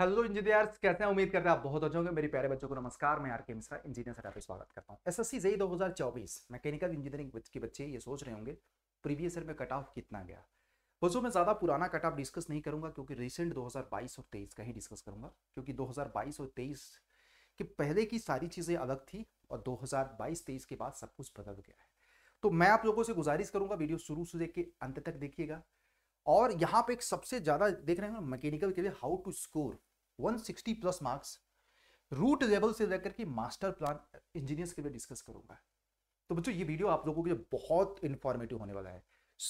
hello engineers कैसे हैं उम्मीद करते हैं आप बहुत अच्छे होंगे मेरे प्यारे बच्चों को नमस्कार मैं आर के मिश्रा इंजीनियर सर पे स्वागत करता हूं एसएससी जेई 2024 मैकेनिकल इंजीनियरिंग के बच्चे ये सोच रहे होंगे प्रीवियस ईयर में कट ऑफ कितना गया बसों मैं ज़्यादा पुराना कट ऑफ डिस्कस नहीं करूंगा क्योंकि रिसेंट दो और तेईस का ही डिस्कस करूंगा क्योंकि दो और तेईस के पहले की सारी चीज़ें अलग थी और दो हजार के बाद सब कुछ बदल गया है तो मैं आप लोगों से गुजारिश करूंगा वीडियो शुरू से देख के अंत तक देखिएगा और यहाँ पे एक सबसे ज्यादा देख रहे हैं मैकेनिकल के लिए how to score 160 plus marks root level से लेकर के मास्टर प्लान इंजीनियर्स के लिए डिस्कस करूंगा तो बच्चों ये वीडियो आप लोगों के लिए बहुत इन्फॉर्मेटिव होने वाला है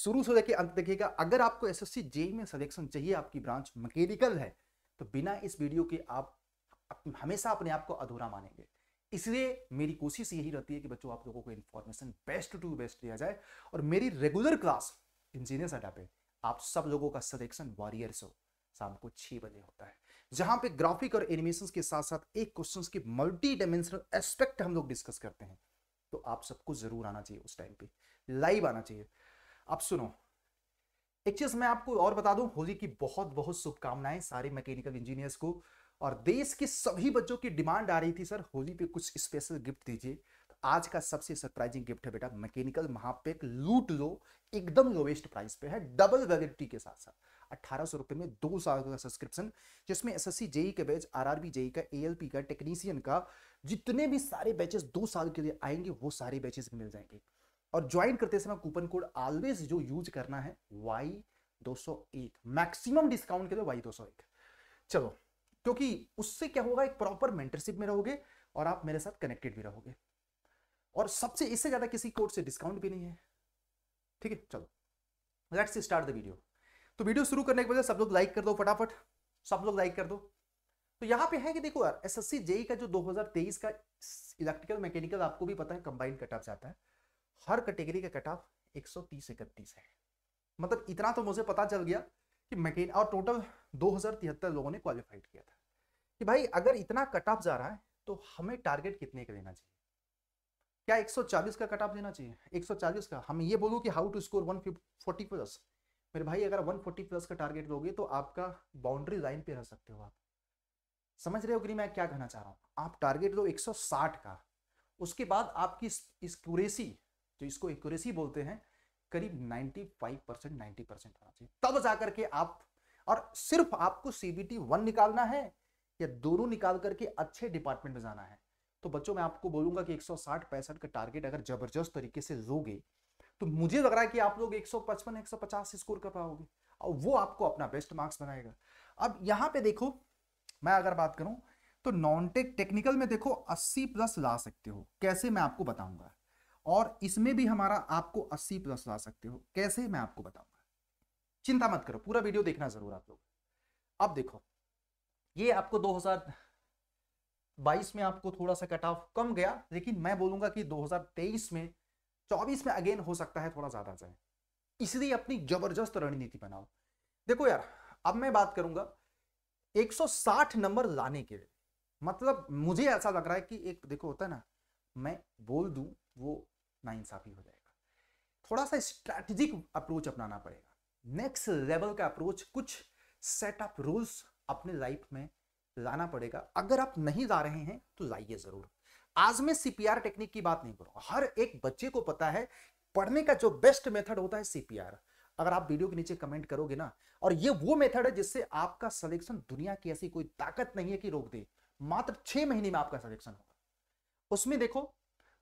शुरू से लेकर अंत देखिएगा अगर आपको एस एस जेई में सिलेक्शन चाहिए आपकी ब्रांच मैकेनिकल है तो बिना इस वीडियो के आप हमेशा अपने आप को अधूरा मानेंगे इसलिए मेरी कोशिश यही रहती है कि बच्चों आप लोगों को इन्फॉर्मेशन बेस्ट टू बेस्ट दिया जाए और मेरी रेगुलर क्लास इंजीनियर्स अड्डा पे आप सब लोगों का सिलेक्शन वॉरियर हो शाम को छह बजे होता है जहां पे ग्राफिक और एनिमेशन के साथ साथ एक क्वेश्चन की मल्टी डायमेंशनल एस्पेक्ट हम लोग डिस्कस करते हैं तो आप सबको जरूर आना चाहिए उस टाइम पे लाइव आना चाहिए आप सुनो एक चीज मैं आपको और बता दूं होली की बहुत बहुत शुभकामनाएं सारे मैकेनिकल इंजीनियर्स को और देश के सभी बच्चों की डिमांड आ रही थी सर होली पे कुछ स्पेशल गिफ्ट दीजिए आज का सबसे सरप्राइजिंग गिफ्ट है बेटा मैकेनिकल महापेक लूट लो एकदम लोवेस्ट प्राइस पे है डबल वैलिडिटी के साथ साथ अट्ठारह सौ रुपए में दो साल का सब्सक्रिप्शन जिसमें एस एस सी जेई के बैच आर आर जेई का ए एल पी का टेक्नीशियन का जितने भी सारे बैचेस दो साल के लिए आएंगे वो सारे बैचेस मिल जाएंगे और ज्वाइन करते समय कूपन कोड ऑलवेज जो यूज करना है वाई दो सौ एक मैक्सिमम डिस्काउंट के लिए वाई दो सौ एक चलो क्योंकि उससे क्या होगा एक प्रॉपर मेंटरशिप में रहोगे और आप मेरे साथ कनेक्टेड भी रहोगे और सबसे इससे ज्यादा किसी कोड से डिस्काउंट भी नहीं है ठीक है चलो लेट्स स्टार्ट द वीडियो तो वीडियो शुरू करने के बजाय सब लोग लाइक कर दो फटाफट सब लोग लाइक कर दो तो यहाँ पे है कि देखो यार एसएससी जेई का जो 2023 का इलेक्ट्रिकल मैकेनिकल आपको भी पता है कंबाइंड कट ऑफ जाता है हर कैटेगरी का कट ऑफ एक सौ है मतलब इतना तो मुझे पता चल गया कि मैकेन और टोटल दो लोगों ने क्वालिफाइड किया था कि भाई अगर इतना कट ऑफ जा रहा है तो हमें टारगेट कितने का देना चाहिए क्या 140 का कट ऑफ देना चाहिए 140 का हम ये बोलूँ कि हाउ टू स्कोर 140 प्लस मेरे भाई अगर 140 प्लस का टारगेट दोगे तो आपका बाउंड्री लाइन पे रह सकते हो आप समझ रहे हो कि मैं क्या कहना चाह रहा हूँ आप टारगेट दो 160 का उसके बाद आपकी एक्यूरेसी जो इसको एक्यूरेसी बोलते हैं करीब परसेंट नाइन्टी परसेंट होना चाहिए तब जाकर करके आप और सिर्फ आपको सी वन निकालना है या दोनों निकाल करके अच्छे डिपार्टमेंट में जाना है तो बच्चों मैं आपको बोलूंगा कि 160 पैंसठ का टारगेट अगर जबरदस्त तरीके से लोगे तो मुझे लग रहा है कि आप लोग 155 150 स्कोर कर पाओगे और वो आपको अपना बेस्ट मार्क्स बनाएगा अब यहाँ पे देखो मैं अगर बात करूं तो नॉन टेक टेक्निकल में देखो 80 प्लस ला सकते हो कैसे मैं आपको बताऊंगा और इसमें भी हमारा आपको 80 प्लस ला सकते हो कैसे मैं आपको बताऊंगा चिंता मत करो पूरा वीडियो देखना जरूर आप लोग अब देखो ये आपको 2000 बाईस में आपको थोड़ा सा कट ऑफ कम गया लेकिन मैं बोलूंगा कि 2023 में 24 में अगेन हो सकता है थोड़ा ज्यादा जाए इसलिए अपनी जबरदस्त रणनीति बनाओ देखो यार अब मैं बात करूंगा 160 नंबर लाने के लिए मतलब मुझे ऐसा लग रहा है कि एक देखो होता है ना मैं बोल दू वो नाइंसाफी हो जाएगा थोड़ा सा स्ट्रैटेजिक अप्रोच अपनाना पड़ेगा नेक्स्ट लेवल का अप्रोच कुछ सेटअप रूल्स अपने लाइफ में लाना पड़ेगा अगर आप नहीं जा रहे हैं तो जाइए जरूर आज मैं सीपीआर टेक्निक की बात नहीं करूंगा हर एक बच्चे को पता है पढ़ने का जो बेस्ट मेथड होता है सीपीआर अगर आप वीडियो के नीचे कमेंट करोगे ना और ये वो मेथड है जिससे आपका सिलेक्शन दुनिया की ऐसी कोई ताकत नहीं है कि रोक दे मात्र छह महीने में आपका सिलेक्शन होगा उसमें देखो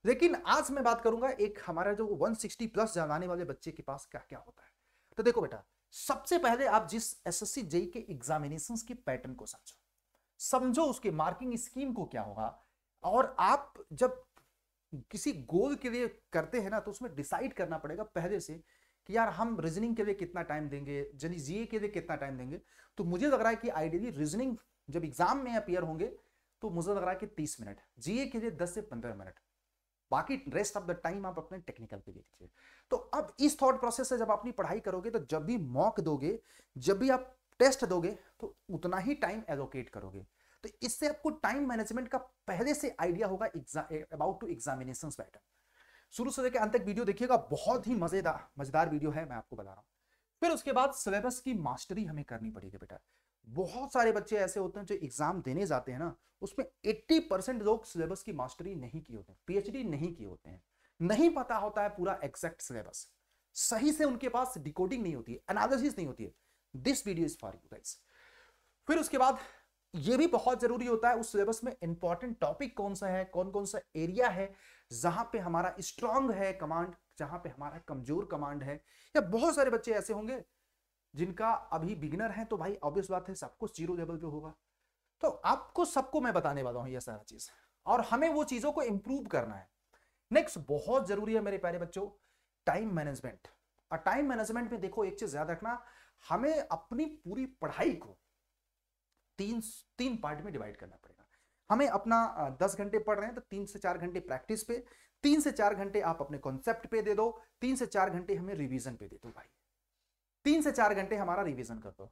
लेकिन आज मैं बात करूंगा एक हमारा जो 160 प्लस जाने वाले बच्चे के पास क्या क्या होता है तो देखो बेटा सबसे पहले आप जिस एस एस सी जेई के एग्जामिनेशन के पैटर्न को समझो समझो उसके मार्किंग स्कीम को क्या होगा और आप जब किसी गोल के लिए करते हैं ना तो उसमें डिसाइड करना पड़ेगा पहले से कि यार हम रीजनिंग के लिए कितना टाइम देंगे यानी जीए के लिए कितना टाइम देंगे तो मुझे लग रहा है कि आइडियली रीजनिंग जब एग्जाम में अपियर होंगे तो मुझे लग रहा है कि तीस मिनट जीए के लिए दस से पंद्रह मिनट बाकी रेस्ट ऑफ द टाइम आप अपने टेक्निकल पे दीजिए तो अब इस थॉट प्रोसेस से जब अपनी पढ़ाई करोगे तो जब भी मॉक दोगे जब भी आप टेस्ट दोगे तो उतना ही टाइम एलोकेट करोगे तो इससे आपको टाइम मैनेजमेंट का पहले से आइडिया होगा अबाउट टू एग्जामिनेशन पैटर्न शुरू से लेकर अंत तक वीडियो देखिएगा बहुत ही मजेदार मजेदार वीडियो है मैं आपको बता रहा हूँ फिर उसके बाद सिलेबस की मास्टरी हमें करनी पड़ेगी बेटा बहुत सारे बच्चे ऐसे होते हैं जो एग्जाम देने जाते हैं ना उसमें 80 परसेंट लोग सिलेबस की मास्टरी नहीं किए होते हैं पीएचडी नहीं किए होते हैं नहीं पता होता है पूरा एग्जैक्ट सिलेबस सही से उनके पास डिकोडिंग नहीं होती है एनालिसिस नहीं होती है this video is for you guys फिर उसके बाद ये भी बहुत जरूरी होता है उस सिलेबस में इंपॉर्टेंट टॉपिक कौन सा है कौन कौन सा एरिया है जहां पे हमारा स्ट्रांग है कमांड जहां पे हमारा कमजोर कमांड है या बहुत सारे बच्चे ऐसे होंगे जिनका अभी बिगिनर है तो भाई ऑब्वियस बात है सब कुछ जीरो लेवल पे होगा तो आपको सबको मैं बताने वाला हूं यह सारा चीज और हमें वो चीजों को इंप्रूव करना है नेक्स्ट बहुत जरूरी है मेरे प्यारे बच्चों टाइम मैनेजमेंट और टाइम मैनेजमेंट में देखो एक चीज याद रखना हमें अपनी पूरी पढ़ाई को तीन तीन पार्ट में डिवाइड करना पड़ेगा हमें अपना दस घंटे पढ़ रहे हैं तो तीन से चार घंटे प्रैक्टिस पे तीन से चार घंटे आप अपने कॉन्सेप्ट पे दे दो तीन से चार घंटे हमें रिविजन पे दे दो भाई तीन से चार घंटे हमारा रिविजन कर दो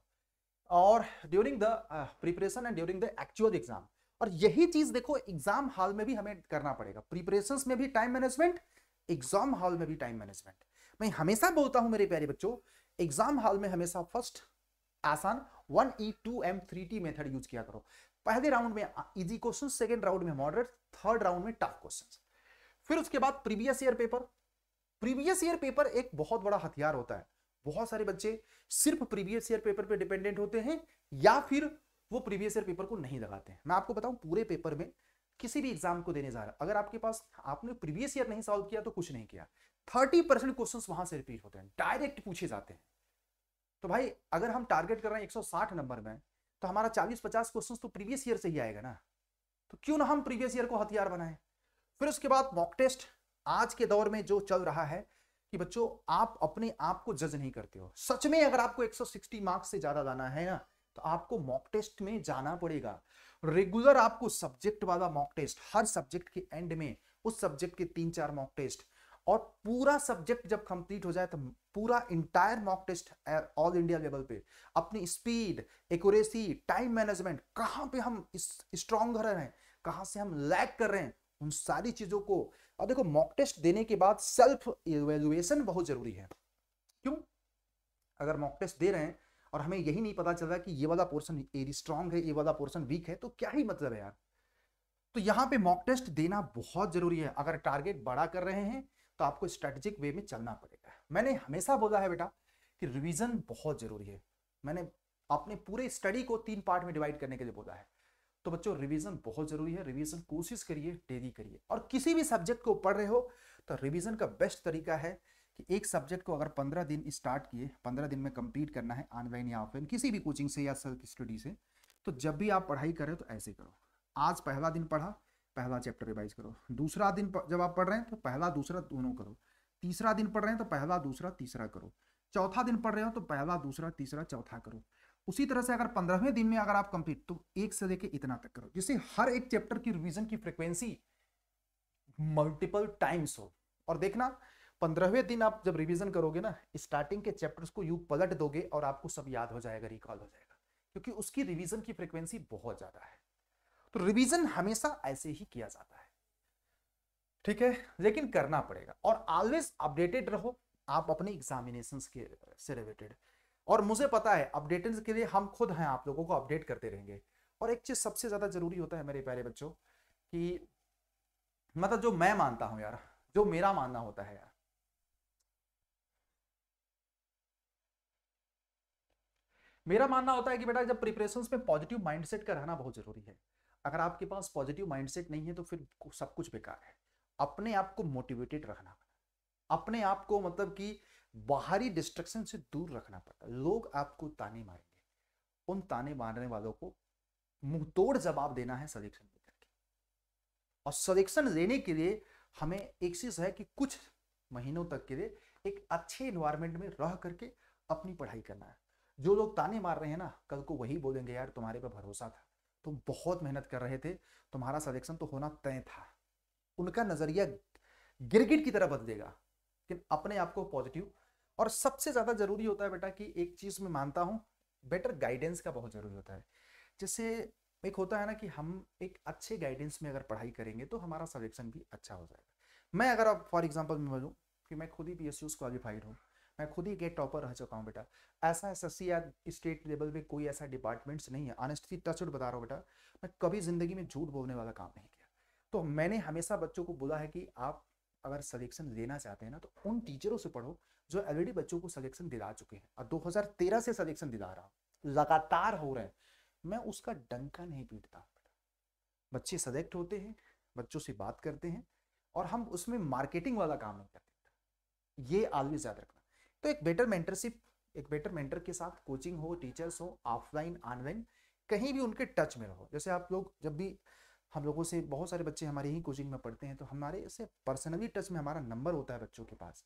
और during the preparation and during the actual exam और यही चीज देखो एग्जाम हॉल में भी हमें करना पड़ेगा प्रिपरेशन में भी टाइम मैनेजमेंट एग्जाम हॉल में भी टाइम मैनेजमेंट मैं हमेशा बोलता हूं मेरे प्यारे बच्चों एग्जाम हॉल में हमेशा फर्स्ट आसान one E two M three T method use किया करो पहले राउंड में इजी क्वेश्चन सेकेंड राउंड में मॉडरेट थर्ड राउंड में टफ क्वेश्चन फिर उसके बाद previous year paper previous year paper एक बहुत बड़ा हथियार होता है बहुत सारे बच्चे सिर्फ प्रीवियस ईयर पेपर पे डिपेंडेंट होते हैं या फिर वो प्रीवियस ईयर पेपर को नहीं लगाते हैं मैं आपको बताऊं पूरे पेपर में किसी भी एग्जाम को देने जा रहा है अगर आपके पास आपने प्रीवियस ईयर नहीं सॉल्व किया तो कुछ नहीं किया थर्टी परसेंट क्वेश्चन वहां से रिपीट होते हैं डायरेक्ट पूछे जाते हैं तो भाई अगर हम टारगेट कर रहे हैं 160 नंबर में तो हमारा चालीस पचास क्वेश्चन तो प्रीवियस ईयर से ही आएगा ना तो क्यों ना हम प्रीवियस ईयर को हथियार बनाए फिर उसके बाद मॉक टेस्ट आज के दौर में जो चल रहा है कि बच्चों आप अपने आप को जज नहीं करते हो सच में अगर आपको 160 मार्क्स से ज्यादा लाना है ना तो आपको मॉक टेस्ट में जाना पड़ेगा रेगुलर आपको सब्जेक्ट वाला मॉक टेस्ट हर सब्जेक्ट के एंड में उस सब्जेक्ट के तीन चार मॉक टेस्ट और पूरा सब्जेक्ट जब कंप्लीट हो जाए तो पूरा entire mock test all India level पे अपनी स्पीड एक्यूरेसी टाइम मैनेजमेंट कहाँ पे हम स्ट्रॉन्ग रह रहे हैं कहाँ से हम लैग कर रहे हैं उन सारी चीजों को और देखो मॉक टेस्ट देने के बाद सेल्फ इवेलुएशन बहुत जरूरी है क्यों अगर मॉक टेस्ट दे रहे हैं और हमें यही नहीं पता चल रहा कि ये वाला पोर्सन स्ट्रांग है ये वाला पोर्सन वीक है तो क्या ही मतलब है यार तो यहाँ पे मॉक टेस्ट देना बहुत जरूरी है अगर टारगेट बड़ा कर रहे हैं तो आपको स्ट्रेटेजिक वे में चलना पड़ेगा मैंने हमेशा बोला है बेटा कि रिविजन बहुत जरूरी है मैंने आपने पूरे स्टडी को तीन पार्ट में डिवाइड करने के लिए बोला है तो बच्चों रिवीजन बहुत जरूरी है रिवीजन कोशिश करिए डेली करिए और किसी भी सब्जेक्ट को पढ़ रहे हो तो रिवीजन का बेस्ट तरीका है कि एक सब्जेक्ट को अगर पंद्रह दिन स्टार्ट किए पंद्रह दिन में कंप्लीट करना है ऑनलाइन या ऑफलाइन किसी भी कोचिंग से या सेल्फ स्टडी से तो जब भी आप पढ़ाई करें तो ऐसे करो आज पहला दिन पढ़ा पहला चैप्टर रिवाइज करो दूसरा दिन जब आप पढ़ रहे हैं तो पहला दूसरा दोनों करो तीसरा दिन पढ़ रहे हैं तो पहला दूसरा तीसरा करो चौथा दिन पढ़ रहे हो तो पहला दूसरा तीसरा चौथा करो उसी तरह से अगर पंद्रहवें दिन में अगर आप कंप्लीट तो एक से लेके इतना तक करो जिससे हर एक चैप्टर की रिविजन की फ्रिक्वेंसी मल्टीपल टाइम्स हो और देखना पंद्रहवें दिन आप जब रिविजन करोगे ना स्टार्टिंग के चैप्टर्स को यू पलट दोगे और आपको सब याद हो जाएगा रिकॉल हो जाएगा क्योंकि उसकी रिविजन की फ्रिक्वेंसी बहुत ज़्यादा है तो रिवीजन हमेशा ऐसे ही किया जाता है ठीक है लेकिन करना पड़ेगा और ऑलवेज अपडेटेड रहो आप अपने एग्जामिनेशन के से रिलेटेड और मुझे पता है अपडेटेड के लिए हम खुद हैं आप लोगों को अपडेट करते रहेंगे और एक चीज सबसे ज्यादा जरूरी होता है मेरे प्यारे बच्चों कि मतलब जो मैं मानता हूं यार जो मेरा मानना होता है यार मेरा मानना होता है कि बेटा जब प्रिपरेशन में पॉजिटिव माइंडसेट का रहना बहुत जरूरी है अगर आपके पास पॉजिटिव माइंडसेट नहीं है तो फिर सब कुछ बेकार है अपने आप को मोटिवेटेड रखना अपने आप को मतलब कि बाहरी डिस्ट्रक्शन से दूर रखना पड़ता है लोग आपको ताने मारेंगे उन ताने मारने वालों को मुंह तोड़ जवाब देना है सलेक्शन लेकर के और सलेक्शन लेने के लिए हमें एक चीज है कि कुछ महीनों तक के लिए एक अच्छे इन्वायरमेंट में रह करके अपनी पढ़ाई करना है जो लोग ताने मार रहे हैं ना कल को वही बोलेंगे यार तुम्हारे पे भरोसा था तुम बहुत मेहनत कर रहे थे तुम्हारा सिलेक्शन तो होना तय था उनका नज़रिया गिरगिट की तरह बदलेगा लेकिन अपने आप को पॉजिटिव और सबसे ज़्यादा ज़रूरी होता है बेटा कि एक चीज़ में मानता हूं बेटर गाइडेंस का बहुत ज़रूरी होता है जैसे एक होता है ना कि हम एक अच्छे गाइडेंस में अगर पढ़ाई करेंगे तो हमारा सिलेक्शन भी अच्छा हो जाएगा मैं अगर आप फॉर एग्जाम्पल मैं बोलूँ कि मैं खुद ही पी एस क्वालिफाइड हूँ मैं खुद ही गेट टॉपर रह चुका हूँ बेटा ऐसा एस एस या स्टेट लेवल में कोई ऐसा डिपार्टमेंट्स नहीं है ऑनेस्टली टच बता रहा हूँ बेटा मैं कभी ज़िंदगी में झूठ बोलने वाला काम नहीं किया तो मैंने हमेशा बच्चों को बोला है कि आप अगर सलेक्शन लेना चाहते हैं ना तो उन टीचरों से पढ़ो जो ऑलरेडी बच्चों को सलेक्शन दिला चुके हैं और 2013 से सलेक्शन दिला रहा हूँ लगातार हो रहे हैं मैं उसका डंका नहीं पीटता बच्चे सेलेक्ट होते हैं बच्चों से बात करते हैं और हम उसमें मार्केटिंग वाला काम नहीं करते ये आलवी याद रखना तो एक बेटर मेंटरशिप एक बेटर मेंटर के साथ कोचिंग हो टीचर्स हो ऑफलाइन ऑनलाइन कहीं भी उनके टच में रहो जैसे आप लोग जब भी हम लोगों से बहुत सारे बच्चे हमारे ही कोचिंग में पढ़ते हैं तो हमारे से पर्सनली टच में हमारा नंबर होता है बच्चों के पास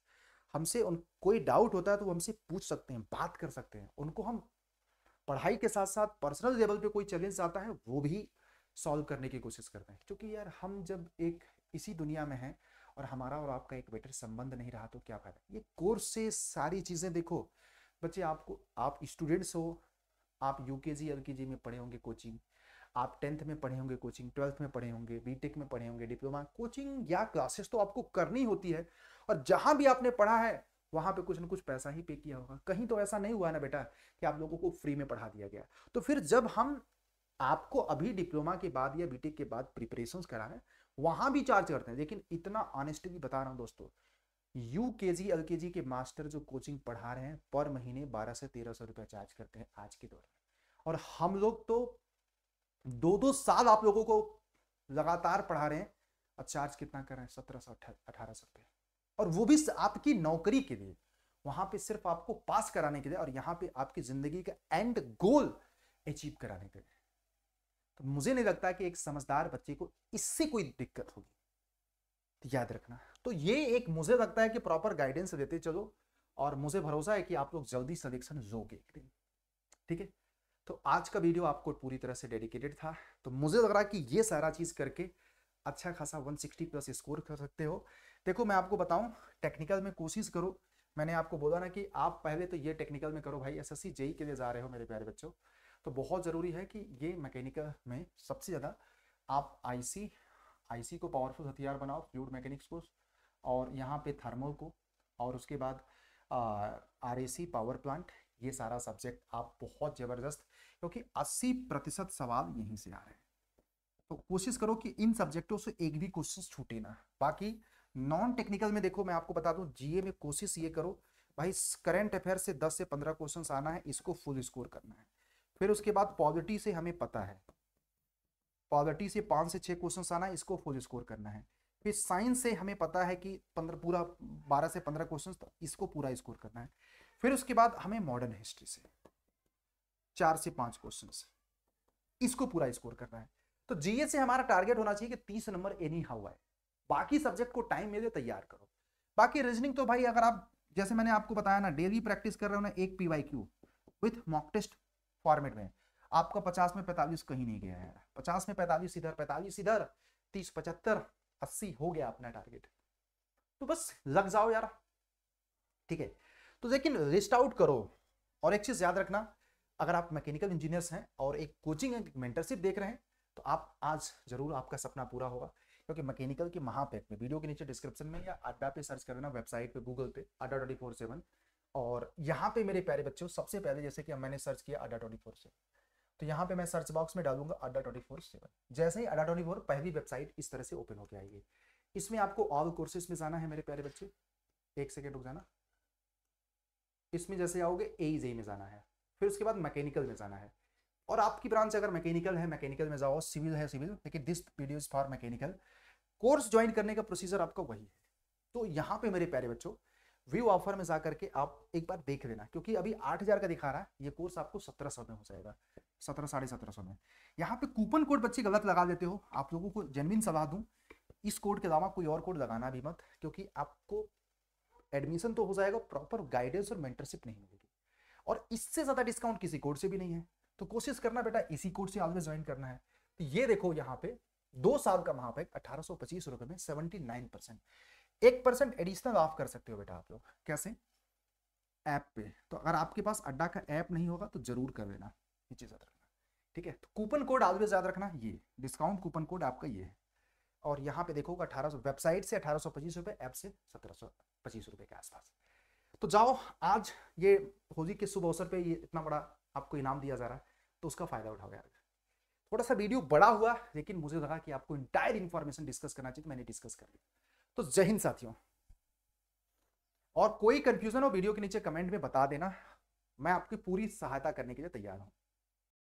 हमसे उन कोई डाउट होता है तो हमसे पूछ सकते हैं बात कर सकते हैं उनको हम पढ़ाई के साथ साथ पर्सनल लेवल पे कोई चैलेंज आता है वो भी सॉल्व करने की कोशिश करते हैं क्योंकि यार हम जब एक इसी दुनिया में हैं और हमारा और आपका एक बेटर संबंध नहीं रहा तो क्या फायदा ये कोर्स से सारी चीज़ें देखो बच्चे आपको आप स्टूडेंट्स हो आप यू के जी एल के जी में पढ़े होंगे कोचिंग आप टेंथ में पढ़े होंगे कोचिंग ट्वेल्थ में पढ़े होंगे बीटेक में पढ़े होंगे डिप्लोमा कोचिंग या क्लासेस तो आपको करनी होती है और जहां भी आपने पढ़ा है वहां पे कुछ ना कुछ पैसा ही पे किया होगा कहीं तो ऐसा नहीं हुआ ना बेटा कि आप लोगों को फ्री में पढ़ा दिया गया तो फिर जब हम आपको अभी डिप्लोमा के बाद या बीटेक के बाद प्रिपरेशन हैं वहां भी चार्ज करते हैं लेकिन इतना ऑनेस्टली बता रहा हूँ दोस्तों यू के जी एल के जी के मास्टर जो कोचिंग पढ़ा रहे हैं पर महीने बारह से तेरह सौ रुपया चार्ज करते हैं आज के दौर में और हम लोग तो दो दो साल आप लोगों को लगातार पढ़ा रहे हैं और चार्ज कितना कर रहे हैं सत्रह सौ अठारह सौ रुपए और वो भी आपकी नौकरी के लिए वहां पे सिर्फ आपको पास कराने के लिए और यहाँ पे आपकी जिंदगी का एंड गोल अचीव कराने के लिए तो मुझे नहीं लगता कि एक समझदार बच्चे को इससे कोई दिक्कत होगी तो याद रखना तो ये एक मुझे लगता है कि प्रॉपर गाइडेंस देते चलो और मुझे भरोसा है कि आप लोग जल्दी सलेक्शन लोगे एक दिन ठीक है तो आज का वीडियो आपको पूरी तरह से डेडिकेटेड था तो मुझे लग रहा कि ये सारा चीज़ करके अच्छा खासा 160 प्लस स्कोर कर सकते हो देखो मैं आपको बताऊं टेक्निकल में कोशिश करो मैंने आपको बोला ना कि आप पहले तो ये टेक्निकल में करो भाई एस एस e के लिए जा रहे हो मेरे प्यारे बच्चों तो बहुत ज़रूरी है कि ये मैकेनिकल में सबसे ज़्यादा आप आईसी आईसी को पावरफुल हथियार बनाओ फ्लूड मैकेनिक्स को और यहाँ पे थर्मल को और उसके बाद आर पावर प्लांट ये सारा सब्जेक्ट आप बहुत ज़बरदस्त क्योंकि 80 प्रतिशत सवाल यहीं से आ रहे हैं तो कोशिश करो कि इन सब्जेक्टों से एक भी क्वेश्चन छूटे ना बाकी नॉन टेक्निकल में देखो मैं आपको बता दूं जीए में कोशिश ये करो भाई करंट अफेयर से 10 से 15 क्वेश्चन आना है इसको फुल स्कोर करना है फिर उसके बाद पॉजिटिव से हमें पता है पॉजिटिव से पाँच से छः क्वेश्चन आना इसको फुल स्कोर करना है फिर साइंस से हमें पता है कि पंद्रह पूरा बारह से पंद्रह क्वेश्चन तो इसको पूरा स्कोर करना है फिर उसके बाद हमें मॉडर्न हिस्ट्री से चार से पाँच क्वेश्चन इसको पूरा स्कोर करना है तो जीए से हमारा टारगेट होना चाहिए कि तीस नंबर एनी हाउ है बाकी सब्जेक्ट को टाइम मिले तो तैयार करो बाकी रीजनिंग तो भाई अगर आप जैसे मैंने आपको बताया ना डेली प्रैक्टिस कर रहे हो ना एक P Y Q with mock test format में आपका पचास में पैंतालीस कहीं नहीं गया है पचास में पैंतालीस इधर पैंतालीस इधर तीस पचहत्तर अस्सी हो गया अपना टारगेट तो बस लग जाओ यार ठीक है तो लेकिन रिस्ट आउट करो और एक चीज याद रखना अगर आप मैकेनिकल इंजीनियर्स हैं और एक कोचिंग एंड मेंटरशिप देख रहे हैं तो आप आज जरूर आपका सपना पूरा होगा क्योंकि मैकेनिकल के महापैक में वीडियो के नीचे डिस्क्रिप्शन में या अड्डा पे सर्च करना वेबसाइट पे गूगल पे अड्डा ट्वेंटी फोर सेवन और यहाँ पे मेरे प्यारे बच्चों सबसे पहले जैसे कि मैंने सर्च किया अड्डा ट्वेंटी फोर सेवन तो यहाँ पे मैं सर्च बॉक्स में डालूंगा अड्डा ट्वेंटी फोर सेवन जैसे ही अड्डा ट्वेंटी फोर पहली वेबसाइट इस तरह से ओपन होकर आएगी इसमें आपको ऑल कोर्सेज में जाना है मेरे प्यारे बच्चे एक सेकेंड रुक जाना इसमें जैसे आओगे एईजे में जाना है फिर उसके बाद मैकेनिकल में जाना है और आपकी ब्रांच अगर मैकेनिकल है मैकेनिकल में जाओ सिविल है सिविल लेकिन this video is for mechanical course join करने का प्रोसीजर आपका वही है तो यहाँ पे मेरे प्यारे बच्चों व्यू ऑफर में जा करके आप एक बार देख लेना क्योंकि अभी आठ हजार का दिखा रहा है ये कोर्स आपको सत्रह सौ में हो जाएगा सत्रह साढ़े सत्रह सौ में यहाँ पे कूपन कोड बच्चे गलत लगा देते हो आप लोगों को जेनविन सलाह दूं इस कोड के अलावा कोई और कोड लगाना भी मत क्योंकि आपको एडमिशन तो हो जाएगा प्रॉपर गाइडेंस और मेंटरशिप नहीं मिलेगी और इससे ज़्यादा डिस्काउंट किसी कोड से भी नहीं है तो कोशिश करना बेटा इसी कोड से आपने ज्वाइन करना है तो ये देखो यहाँ पे दो साल का महापैक अठारह सौ पच्चीस रुपये में सेवेंटी नाइन परसेंट एक परसेंट एडिशनल ऑफ कर सकते हो बेटा आप लोग कैसे ऐप पे तो अगर आपके पास अड्डा का ऐप नहीं होगा तो जरूर कर लेना ये चीज़ याद रखना ठीक है तो कूपन कोड ऑलवेज याद रखना ये डिस्काउंट कूपन कोड आपका ये है और यहाँ पे देखोगे अठारह सौ वेबसाइट से अठारह सौ पच्चीस रुपये ऐप से सत्रह सौ पच्चीस रुपये के आसपास तो जाओ आज ये होली के शुभ अवसर पर ये इतना बड़ा आपको इनाम दिया जा रहा है तो उसका फायदा उठाओ यार थोड़ा सा वीडियो बड़ा हुआ लेकिन मुझे लगा कि आपको इंटायर इन्फॉर्मेशन डिस्कस करना चाहिए तो मैंने डिस्कस कर लिया तो जय हिंद साथियों और कोई कंफ्यूजन हो वीडियो के नीचे कमेंट में बता देना मैं आपकी पूरी सहायता करने के लिए तैयार हूं